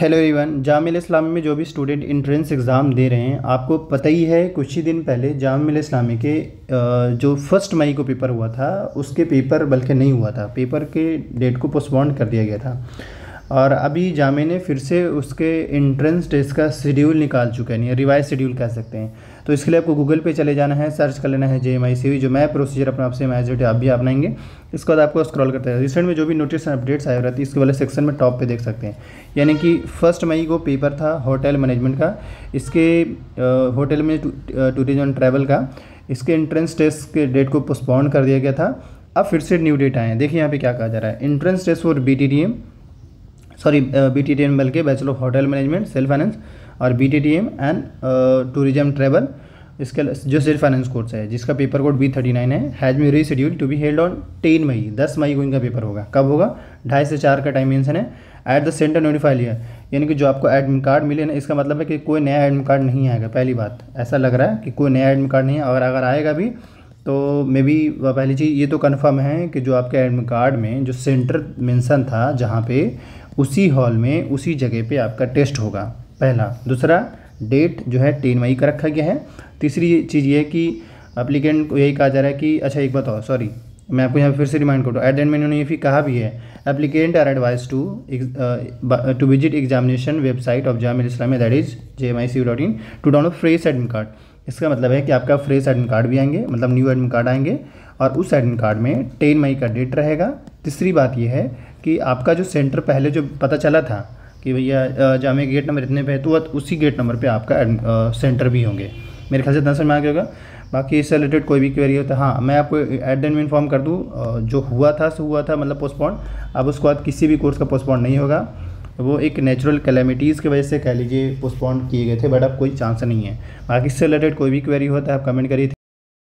hello everyone जामिल इस्लामी में जो भी स्टूडेंट इंट्रेंस एग्ज़ाम दे रहे हैं आपको पता ही है कुछ ही दिन पहले जामिल इस्लामी के जो फर्स्ट मई को पेपर हुआ था उसके पेपर बल्कि नहीं हुआ था पेपर के डेट को पोस्टपोन कर दिया गया था और अभी जामे ने फिर से उसके इंट्रेंस टेस्ट का शेड्यूल निकाल चुके हैं रिवाइज शेड्यूल कह सकते हैं तो इसके लिए आपको गूगल पे चले जाना है सर्च कर लेना है जे एम आई जो मैं प्रोसीजर अपना आपसे डेट आप भी अपनाएंगे इसके बाद आपको स्क्रॉल करते हैं रिसेंट में जो भी नोटिस अपडेट्स आए रहती है इसके वाले सेक्शन में टॉप पे देख सकते हैं यानी कि फर्स्ट मई को पेपर था होटल मैनेजमेंट का इसके होटल में टूरिज्म एंड ट्रैवल का इसके इंट्रेंस टेस्ट के डेट को पोस्टपोन कर दिया गया था अब फिर से न्यू डेट आए हैं देखिए यहाँ पे क्या कहा जा रहा है entrance test for B T D M sorry B T T M बल्कि bachelor of hotel management self finance और B T T M and tourism travel इसके जो सेल्फ फाइनेंस कोर्स है जिसका paper code B thirty nine है has me reschedule to be held on ten May दस मई को इनका पेपर होगा कब होगा ढाई से चार का टाइम मेंशन है एट द सेंटर नोटिफाई लिया यानी कि जो आपको एडमिट कार्ड मिले ना इसका मतलब है कि कोई नया एडमिट कार्ड नहीं आएगा पहली बात ऐसा लग रहा है कि कोई नया एडमिट कार्ड नहीं है और अगर आएगा भी तो मे बी पहली चीज़ ये तो कन्फर्म है कि जो आपके एडमिट कार्ड में जो सेंटर मेंशन था जहाँ पे उसी हॉल में उसी जगह पे आपका टेस्ट होगा पहला दूसरा डेट जो है टेन मई का रखा गया है तीसरी चीज़ ये है कि अप्लीकेंट को यही कहा जा रहा है कि अच्छा एक बात और सॉरी मैं आपको यहाँ फिर से रिमाइंड करता हूँ एट देंट में इन्होंने ये फिर कहा भी है applicant are advise to to visit examination website of Jamia Islamia that is J M I C dot in to download fresh admit card इसका मतलब है कि आपका फ्रेश एडमिट कार्ड भी आएंगे मतलब न्यू एडमिट कार्ड आएंगे और उस एडमिट कार्ड में टेन मई का डेट रहेगा तीसरी बात यह है कि आपका जो सेंटर पहले जो पता चला था कि भैया जामे गेट नंबर इतने पे है तो उसी गेट नंबर पे आपका आ, सेंटर भी होंगे मेरे ख्याल से इतना समझ में आ गया होगा बाकी इससे रिलेटेड कोई भी क्वेरी होता है हाँ मैं आपको एट द एंड में इन्फॉर्म कर दूँ जो हुआ था सो हुआ था मतलब पोस्टपोन अब उसके बाद किसी भी कोर्स का पोस्टपोन नहीं होगा वो एक नेचुरल कैलेमिटीज़ की वजह से कह लीजिए पोस्टपोन किए गए थे बट अब कोई चांस नहीं है बाकी इससे रिलेटेड कोई भी क्वेरी होता है आप कमेंट करिए